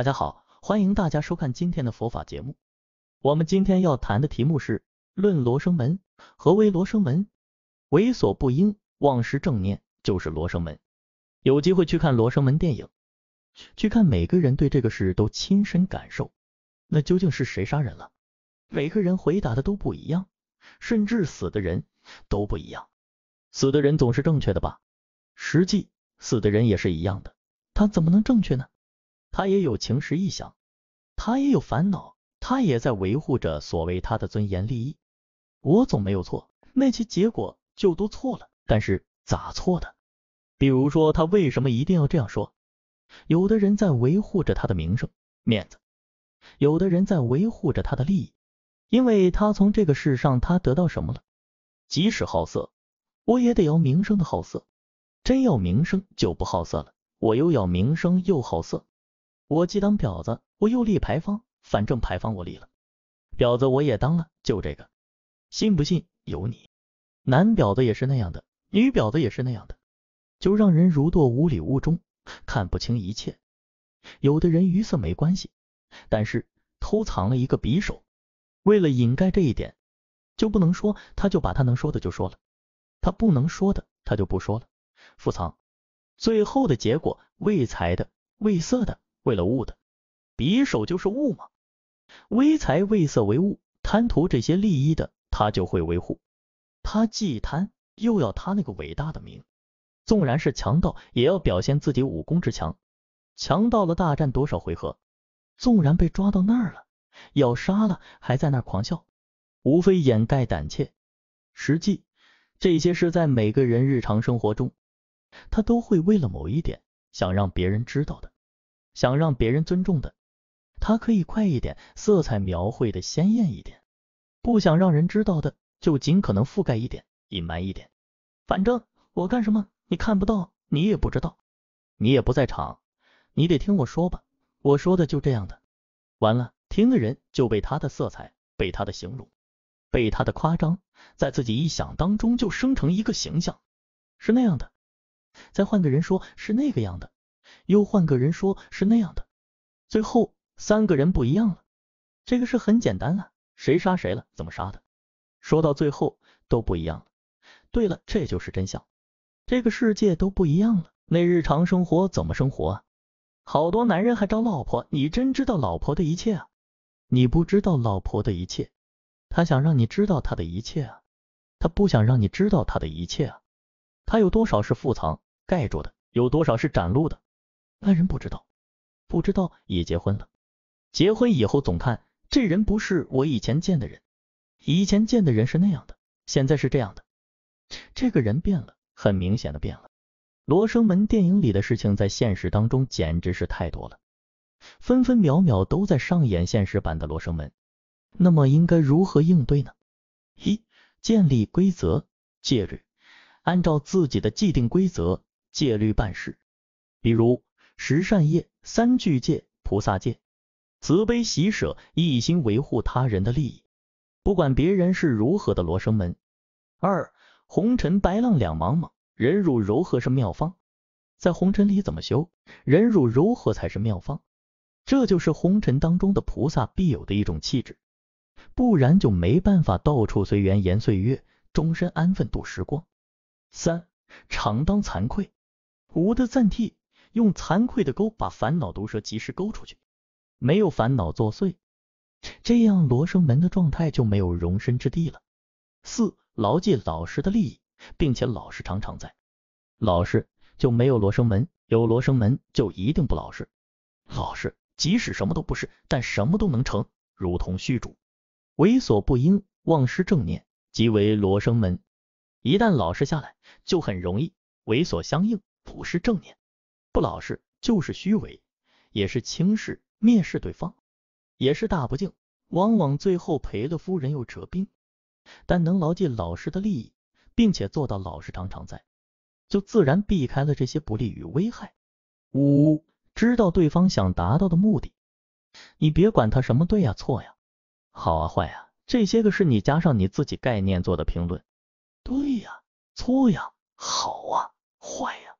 大家好，欢迎大家收看今天的佛法节目。我们今天要谈的题目是论罗生门。何为罗生门？为所不应忘失正念，就是罗生门。有机会去看罗生门电影，去看每个人对这个事都亲身感受。那究竟是谁杀人了？每个人回答的都不一样，甚至死的人都不一样。死的人总是正确的吧？实际死的人也是一样的，他怎么能正确呢？他也有情时臆想，他也有烦恼，他也在维护着所谓他的尊严利益。我总没有错，那其结果就都错了。但是咋错的？比如说他为什么一定要这样说？有的人在维护着他的名声、面子，有的人在维护着他的利益，因为他从这个世上他得到什么了？即使好色，我也得要名声的好色。真要名声就不好色了，我又要名声又好色。我既当婊子，我又立牌坊，反正牌坊我立了，婊子我也当了，就这个，信不信由你。男婊子也是那样的，女婊子也是那样的，就让人如堕五里雾中，看不清一切。有的人鱼色没关系，但是偷藏了一个匕首，为了掩盖这一点，就不能说，他就把他能说的就说了，他不能说的他就不说了，复藏。最后的结果，为财的，为色的。为了物的，匕首就是物嘛。微财为色为物，贪图这些利益的，他就会维护。他既贪，又要他那个伟大的名，纵然是强盗，也要表现自己武功之强。强盗了大战多少回合，纵然被抓到那儿了，要杀了，还在那狂笑，无非掩盖胆怯。实际，这些是在每个人日常生活中，他都会为了某一点，想让别人知道的。想让别人尊重的，他可以快一点，色彩描绘的鲜艳一点；不想让人知道的，就尽可能覆盖一点，隐瞒一点。反正我干什么，你看不到，你也不知道，你也不在场，你得听我说吧。我说的就这样的。完了，听的人就被他的色彩，被他的形容，被他的夸张，在自己臆想当中就生成一个形象，是那样的。再换个人说，是那个样的。又换个人说是那样的，最后三个人不一样了。这个事很简单啊，谁杀谁了，怎么杀的？说到最后都不一样了。对了，这就是真相。这个世界都不一样了，那日常生活怎么生活啊？好多男人还找老婆，你真知道老婆的一切啊？你不知道老婆的一切，他想让你知道他的一切啊？他不想让你知道他的一切啊？他有多少是覆藏盖住的，有多少是展露的？那人不知道，不知道也结婚了。结婚以后总看这人不是我以前见的人，以前见的人是那样的，现在是这样的。这个人变了，很明显的变了。《罗生门》电影里的事情在现实当中简直是太多了，分分秒秒都在上演现实版的《罗生门》。那么应该如何应对呢？一，建立规则戒律，按照自己的既定规则戒律办事，比如。十善业、三聚戒、菩萨戒，慈悲喜舍，一心维护他人的利益，不管别人是如何的罗生门。二红尘白浪两茫茫，忍辱柔和是妙方。在红尘里怎么修？忍辱柔和才是妙方。这就是红尘当中的菩萨必有的一种气质，不然就没办法到处随缘言岁月，终身安分度时光。三常当惭愧，无的暂替。用惭愧的勾把烦恼毒蛇及时勾出去，没有烦恼作祟，这样罗生门的状态就没有容身之地了。四，牢记老实的利益，并且老实常常在，老实就没有罗生门，有罗生门就一定不老实。老实即使什么都不是，但什么都能成，如同虚竹。为所不应忘失正念，即为罗生门。一旦老实下来，就很容易猥琐相应，不失正念。不老实就是虚伪，也是轻视、蔑视对方，也是大不敬。往往最后赔了夫人又折兵。但能牢记老实的利益，并且做到老实常常在，就自然避开了这些不利与危害。五，知道对方想达到的目的，你别管他什么对呀、错呀、好啊、坏啊，这些个是你加上你自己概念做的评论。对呀、错呀、好啊、坏呀，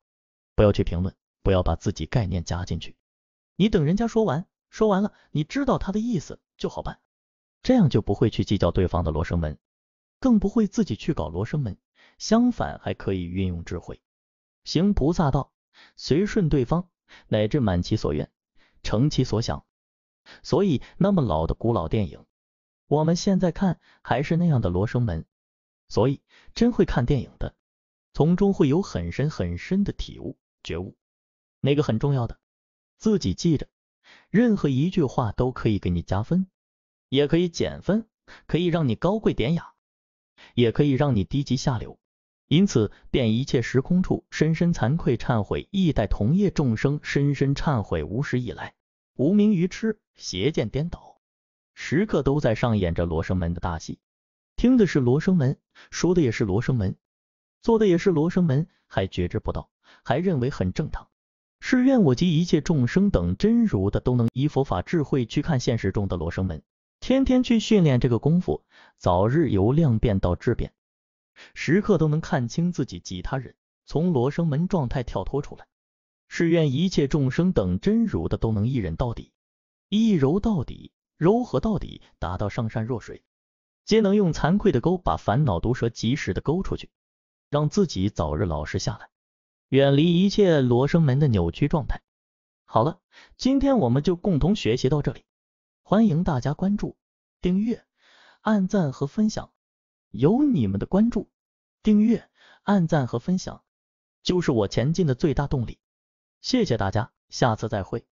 不要去评论。不要把自己概念加进去，你等人家说完，说完了，你知道他的意思就好办，这样就不会去计较对方的罗生门，更不会自己去搞罗生门，相反还可以运用智慧，行菩萨道，随顺对方，乃至满其所愿，成其所想。所以那么老的古老电影，我们现在看还是那样的罗生门，所以真会看电影的，从中会有很深很深的体悟、觉悟。哪个很重要的，自己记着。任何一句话都可以给你加分，也可以减分，可以让你高贵典雅，也可以让你低级下流。因此，便一切时空处，深深惭愧忏悔，亦待同业众生深深忏悔。无始以来，无名愚痴，邪见颠倒，时刻都在上演着罗生门的大戏。听的是罗生门，说的也是罗生门，做的也是罗生门，还觉知不到，还认为很正常。是愿我及一切众生等真如的都能依佛法智慧去看现实中的罗生门，天天去训练这个功夫，早日由量变到质变，时刻都能看清自己及他人，从罗生门状态跳脱出来。是愿一切众生等真如的都能一忍到底，一柔到底，柔和到底，达到上善若水，皆能用惭愧的钩把烦恼毒蛇及时的勾出去，让自己早日老实下来。远离一切罗生门的扭曲状态。好了，今天我们就共同学习到这里。欢迎大家关注、订阅、按赞和分享，有你们的关注、订阅、按赞和分享，就是我前进的最大动力。谢谢大家，下次再会。